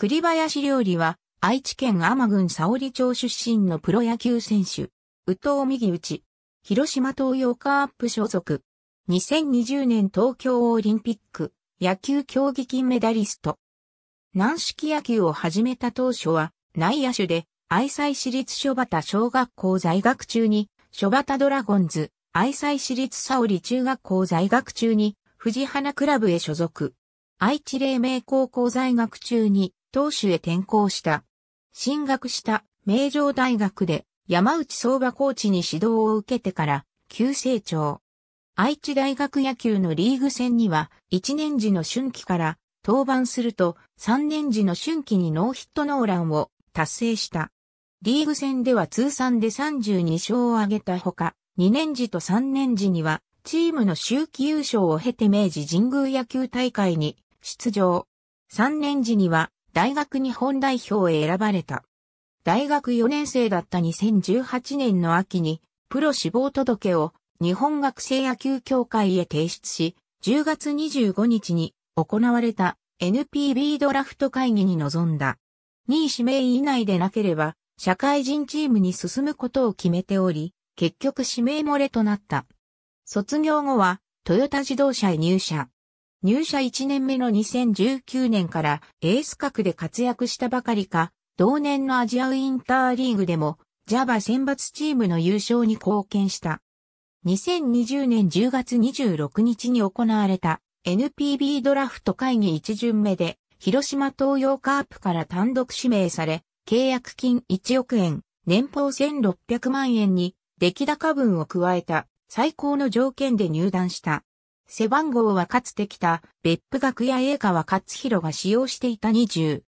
栗林料理は、愛知県天郡沙織町出身のプロ野球選手、宇藤右内、広島東洋カープ所属、2020年東京オリンピック、野球競技金メダリスト。軟式野球を始めた当初は、内野手で、愛妻市立諸畑小学校在学中に、諸畑ドラゴンズ、愛妻市立沙織中学校在学中に、藤花クラブへ所属。愛知黎明高校在学中に、投手へ転向した。進学した名城大学で山内相場コーチに指導を受けてから急成長。愛知大学野球のリーグ戦には1年時の春季から登板すると3年時の春季にノーヒットノーランを達成した。リーグ戦では通算で32勝を挙げたほか、2年時と3年時にはチームの周期優勝を経て明治神宮野球大会に出場。3年時には大学日本代表へ選ばれた。大学4年生だった2018年の秋に、プロ志望届を日本学生野球協会へ提出し、10月25日に行われた NPB ドラフト会議に臨んだ。2位指名以内でなければ、社会人チームに進むことを決めており、結局指名漏れとなった。卒業後は、トヨタ自動車へ入社。入社1年目の2019年からエース格で活躍したばかりか、同年のアジアウィンターリーグでも JAVA 選抜チームの優勝に貢献した。2020年10月26日に行われた NPB ドラフト会議1巡目で広島東洋カープから単独指名され、契約金1億円、年俸1600万円に出来高分を加えた最高の条件で入団した。背番号はかつてきた別府学や栄川勝弘が使用していた20。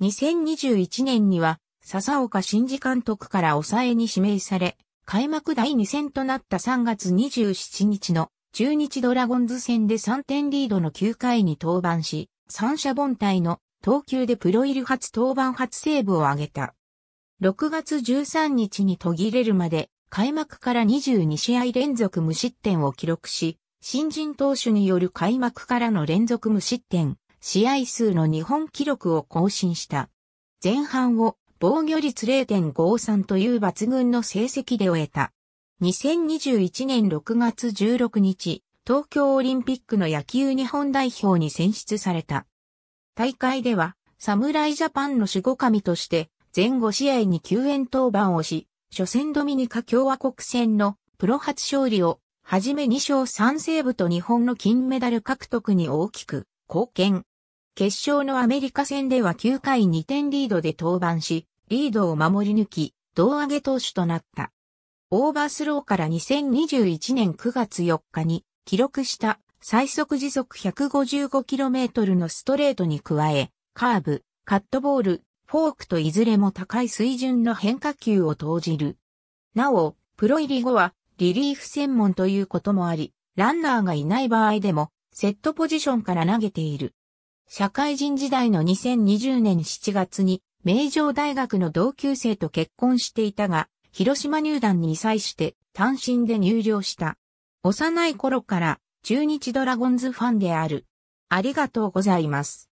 2021年には笹岡新次監督から抑えに指名され、開幕第2戦となった3月27日の中日ドラゴンズ戦で3点リードの9回に登板し、三者凡退の投球でプロ入り初登板初セーブを挙げた。6月13日に途切れるまで開幕から22試合連続無失点を記録し、新人投手による開幕からの連続無失点、試合数の日本記録を更新した。前半を防御率0.53という抜群の成績で終えた。2021年6月16日、東京オリンピックの野球日本代表に選出された。大会では、侍ジャパンの守護神として、前後試合に救援登板をし、初戦ドミニカ共和国戦のプロ初勝利をはじめ2勝3セーブと日本の金メダル獲得に大きく貢献。決勝のアメリカ戦では9回2点リードで登板し、リードを守り抜き、胴上げ投手となった。オーバースローから2021年9月4日に記録した最速時速 155km のストレートに加え、カーブ、カットボール、フォークといずれも高い水準の変化球を投じる。なお、プロ入り後はリリーフ専門ということもあり、ランナーがいない場合でも、セットポジションから投げている。社会人時代の2020年7月に、名城大学の同級生と結婚していたが、広島入団に際して単身で入寮した。幼い頃から中日ドラゴンズファンである。ありがとうございます。